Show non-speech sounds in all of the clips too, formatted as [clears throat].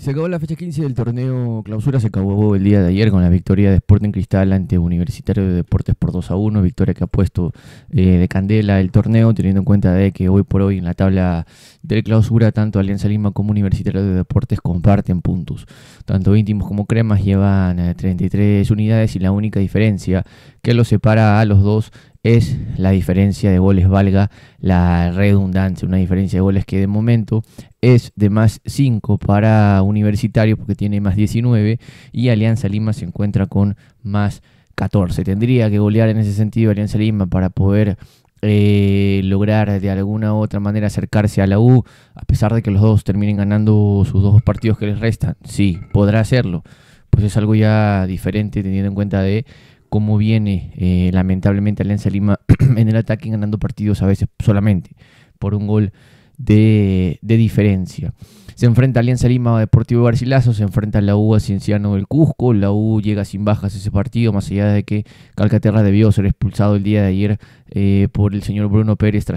Se acabó la fecha 15 del torneo clausura, se acabó el día de ayer con la victoria de Sporting Cristal ante Universitario de Deportes por 2 a 1, victoria que ha puesto eh, de candela el torneo, teniendo en cuenta que hoy por hoy en la tabla del clausura tanto Alianza Lima como Universitario de Deportes comparten puntos. Tanto íntimos como cremas llevan 33 eh, unidades y la única diferencia que los separa a los dos es la diferencia de goles, valga la redundancia, una diferencia de goles que de momento es de más 5 para Universitario porque tiene más 19 y Alianza Lima se encuentra con más 14. Tendría que golear en ese sentido Alianza Lima para poder eh, lograr de alguna u otra manera acercarse a la U, a pesar de que los dos terminen ganando sus dos partidos que les restan. Sí, podrá hacerlo. Pues es algo ya diferente teniendo en cuenta de como viene eh, lamentablemente Alianza Lima [clears throat] en el ataque ganando partidos a veces solamente por un gol de, diferencia. Se enfrenta Alianza Lima a Deportivo Garcilaso, se enfrenta a la U a Cienciano del Cusco, la U llega sin bajas ese partido, más allá de que Calcaterra debió ser expulsado el día de ayer eh, por el señor Bruno Pérez tras,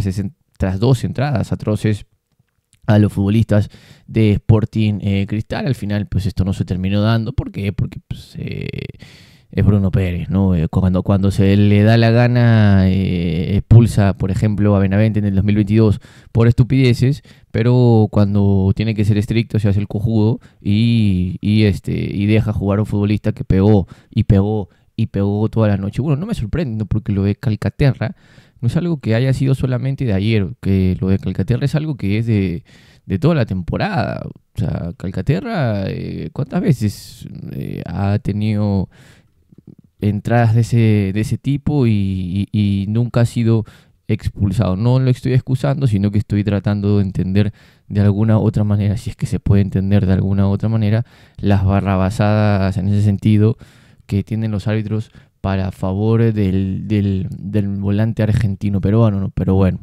dos entradas atroces a los futbolistas de Sporting eh, Cristal. Al final, pues esto no se terminó dando. ¿Por qué? Porque se... Pues, es Bruno Pérez, ¿no? Eh, cuando, cuando se le da la gana, eh, expulsa, por ejemplo, a Benavente en el 2022 por estupideces, pero cuando tiene que ser estricto se hace el cojudo y, este, y deja jugar a un futbolista que pegó y pegó y pegó toda la noche. Bueno, no me sorprende ¿no? porque lo de Calcaterra no es algo que haya sido solamente de ayer, que lo de Calcaterra es algo que es de, toda la temporada. O sea, Calcaterra, eh, ¿cuántas veces ha tenido entradas de ese, de ese tipo y, nunca ha sido expulsado. No lo estoy excusando, sino que estoy tratando de entender de alguna otra manera, si es que se puede entender de alguna otra manera, las barrabasadas en ese sentido que tienen los árbitros para favor del, del, del volante argentino peruano. ¿no? Pero bueno,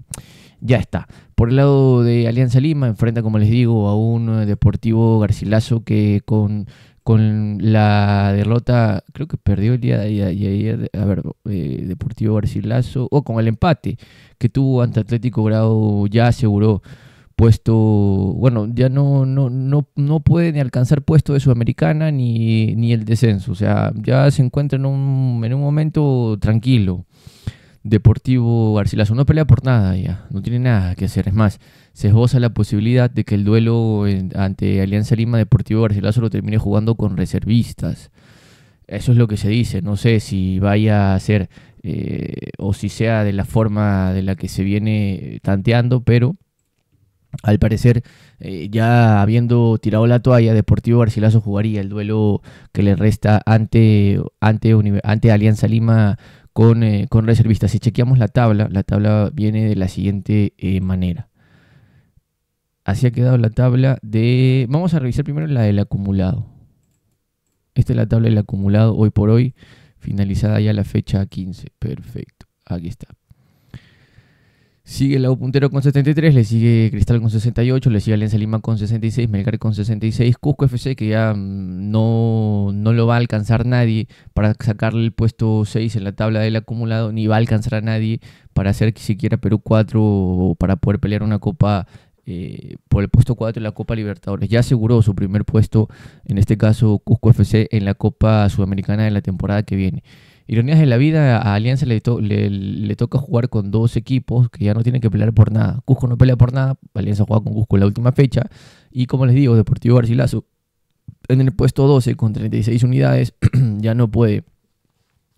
ya está. Por el lado de Alianza Lima, enfrenta, como les digo, a un Deportivo Garcilaso que con con la derrota, creo que perdió el día de ayer, a ver, eh, Deportivo Garcilaso, o con el empate que tuvo ante Atlético Grado, ya aseguró puesto, bueno, ya no, no, no, no puede ni alcanzar puesto de Sudamericana ni, ni el descenso, o sea, ya se encuentra en un, en un momento tranquilo. Deportivo Garcilaso. No pelea por nada ya, no tiene nada que hacer. Es más, se esboza la posibilidad de que el duelo eh, ante Alianza Lima Deportivo Garcilaso lo termine jugando con reservistas. Eso es lo que se dice. No sé si vaya a ser eh, o si sea de la forma de la que se viene tanteando, pero al parecer, eh, ya habiendo tirado la toalla, Deportivo Garcilaso jugaría el duelo que le resta ante, ante, ante Alianza Lima eh, con, reservistas. Si chequeamos la tabla, la tabla viene de la siguiente eh, manera. Así ha quedado la tabla de... Vamos a revisar primero la del acumulado. Esta es la tabla del acumulado hoy por hoy, finalizada ya la fecha 15. Perfecto, aquí está. Sigue el puntero con 73, le sigue Cristal con 68, le sigue Alianza Lima con 66, Melgar con 66, Cusco FC que ya mm, no, no lo va a alcanzar nadie para sacarle el puesto 6 en la tabla del acumulado, ni va a alcanzar a nadie para hacer siquiera Perú 4 o para poder pelear una copa eh, por el puesto 4 en la Copa Libertadores. Ya aseguró su primer puesto, en este caso Cusco FC, en la Copa Sudamericana de la temporada que viene. Ironías de la vida, a Alianza le, toca jugar con dos equipos que ya no tienen que pelear por nada. Cusco no pelea por nada, Alianza juega con Cusco en la última fecha. Y como les digo, Deportivo Garcilaso en el puesto 12 con 36 unidades [clears throat] ya no puede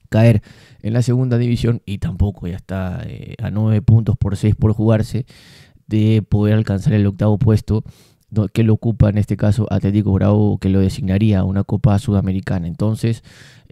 caer en la segunda división y tampoco ya está eh, a 9 puntos por 6 por jugarse de poder alcanzar el octavo puesto que lo ocupa en este caso Atlético Bravo que lo designaría a una Copa Sudamericana. Entonces,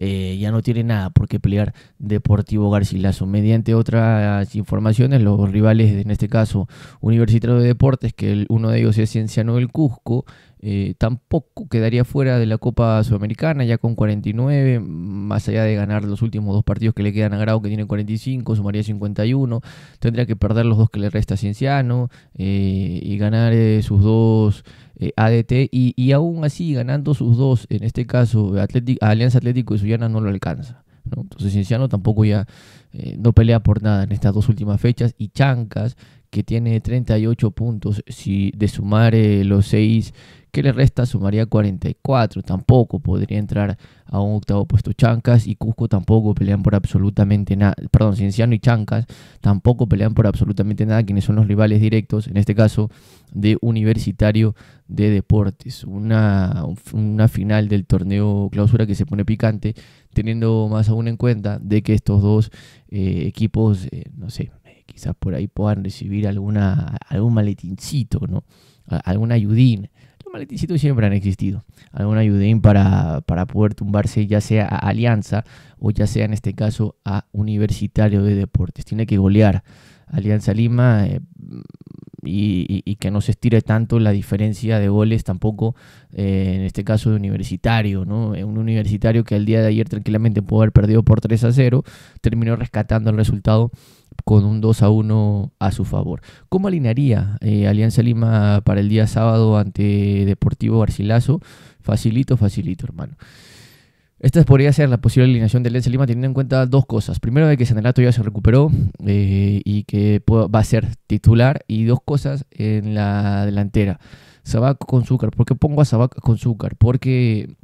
eh, ya no tiene nada por qué pelear Deportivo Garcilaso. Mediante otras informaciones, los rivales, en este caso Universitario de Deportes, que uno de ellos es Cienciano del Cusco, eh, tampoco quedaría fuera de la Copa Sudamericana, ya con 49, más allá de ganar los últimos dos partidos que le quedan a Grau, que tiene 45, sumaría 51, tendría que perder los dos que le resta a Cienciano eh, y ganar sus dos eh, ADT y, y, aún así ganando sus dos, en este caso Atlético, Alianza Atlético y Suyana no lo alcanza. Entonces Cienciano tampoco ya eh, no pelea por nada en estas dos últimas fechas. Y Chancas, que tiene 38 puntos, si de sumar eh, los 6 que le resta, sumaría 44. Tampoco podría entrar a un octavo puesto. Chancas y Cusco tampoco pelean por absolutamente nada. Perdón, Cienciano y Chancas tampoco pelean por absolutamente nada, quienes son los rivales directos, en este caso, de Universitario de Deportes. Una, una final del torneo clausura que se pone picante, teniendo más aún en cuenta de que estos dos eh, equipos, eh, no sé, eh, quizás por ahí puedan recibir alguna, algún maletincito, ¿no? Algún ayudín. Los maletincitos siempre han existido. Algún ayudín para, para poder tumbarse ya sea a Alianza o ya sea en este caso a Universitario de Deportes. Tiene que golear Alianza Lima y, que no se estire tanto la diferencia de goles tampoco, eh, en este caso de universitario, ¿no? Eh, un universitario que el día de ayer tranquilamente pudo haber perdido por 3 a 0, terminó rescatando el resultado con un 2 a 1 a su favor. ¿Cómo alinearía eh, Alianza Lima para el día sábado ante Deportivo Garcilaso? Facilito, facilito, hermano. Esta podría ser la posible alineación del Alianza Lima teniendo en cuenta dos cosas. Primero, de que Sanelato ya se recuperó eh, y que va a ser titular. Y dos cosas en la delantera. Sabaco con Zúcar. ¿Por qué pongo a Sabac con Zúcar? Porque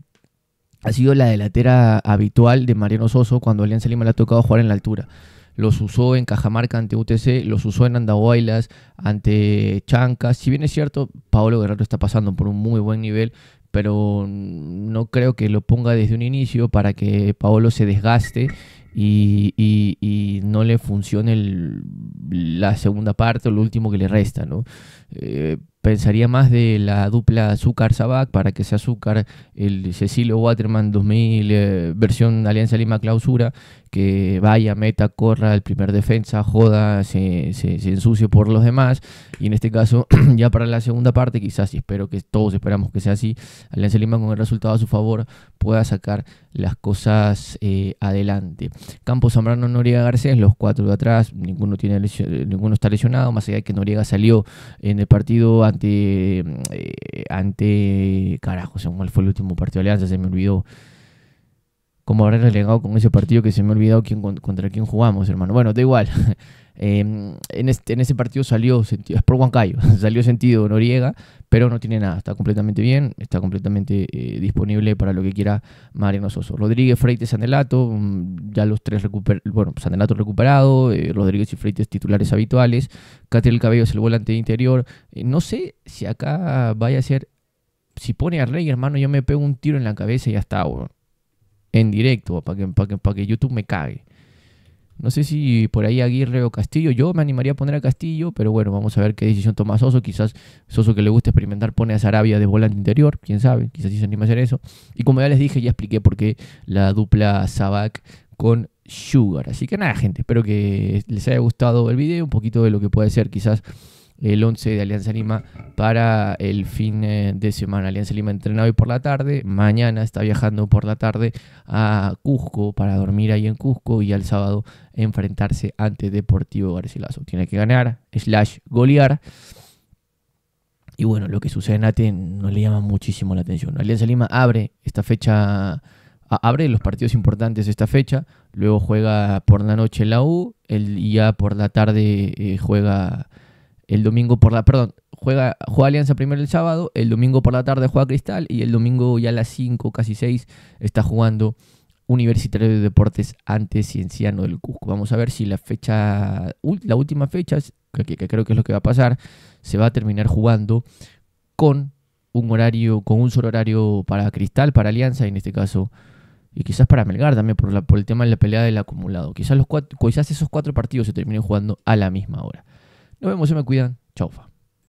ha sido la delantera habitual de Mariano Soso cuando Alianza Lima le ha tocado jugar en la altura. Los usó en Cajamarca ante UTC, los usó en Andahuaylas ante Chancas. Si bien es cierto, Paolo Guerrero está pasando por un muy buen nivel, pero no creo que lo ponga desde un inicio para que Paolo se desgaste y, no le funcione la segunda parte o lo último que le resta, ¿no? Eh, pensaría más de la dupla Azúcar-Sabac para que sea Azúcar el Cecilio Waterman 2000 eh, versión Alianza Lima Clausura vaya, meta, corra, el primer defensa, joda, se, se, ensucie por los demás. Y en este caso, [clears throat] ya para la segunda parte, quizás, y espero que todos esperamos que sea así, Alianza Lima con el resultado a su favor pueda sacar las cosas eh, adelante. Campos Zambrano, Noriega Garcés, los cuatro de atrás, ninguno, tiene ninguno está lesionado, más allá de que Noriega salió en el partido ante, eh, ante, carajo, según fue el último partido de Alianza, se me olvidó. Como habrá relegado con ese partido que se me ha olvidado quién, contra quién jugamos, hermano. Bueno, da igual. [laughs] Eh, en, este, en ese partido salió sentido, es por Huancayo, [laughs] salió sentido Noriega, pero no tiene nada, está completamente bien, está completamente eh, disponible para lo que quiera Mariano Soso. Rodríguez, Freites, Sandelato, mm, ya los tres recuperados, bueno, Sandelato recuperado, eh, Rodríguez y Freites titulares habituales, Catriel Cabello es el volante de interior. no sé si acá vaya a ser, si pone a Rey, hermano, yo me pego un tiro en la cabeza y ya está, en directo, para que, que YouTube me cague. No sé si por ahí Aguirre o Castillo. Yo me animaría a poner a Castillo, pero bueno, vamos a ver qué decisión toma Soso. Quizás Soso que le gusta experimentar pone a Sarabia de volante interior, quién sabe, quizás sí se anima a hacer eso. Y como ya les dije, ya expliqué por qué la dupla Sabac con Sugar. Así que nada, gente, espero que les haya gustado el video, un poquito de lo que puede ser quizás el 11 de Alianza Lima para el fin eh, de semana. Alianza Lima entrenado hoy por la tarde, mañana está viajando por la tarde a Cusco para dormir ahí en Cusco y al sábado enfrentarse ante Deportivo Garcilaso. Tiene que ganar, slash golear. Y bueno, lo que sucede en Aten no le llama muchísimo la atención. Alianza Lima abre esta fecha abre los partidos importantes esta fecha, luego juega por la noche la U, el, y ya por la tarde eh, juega el domingo por la, perdón, juega, juega Alianza primero el sábado, el domingo por la tarde juega Cristal y el domingo ya a las 5, casi 6, está jugando Universitario de Deportes ante Cienciano del Cusco. Vamos a ver si la fecha, la última fecha, que, creo que es lo que va a pasar, se va a terminar jugando con un horario, con un solo horario para Cristal, para Alianza y en este caso y quizás para Melgar también por, la, por el tema de la pelea del acumulado. Quizás, los cuatro, quizás esos cuatro partidos se terminen jugando a la misma hora. Nos vemos, se me cuidan. Chaufa.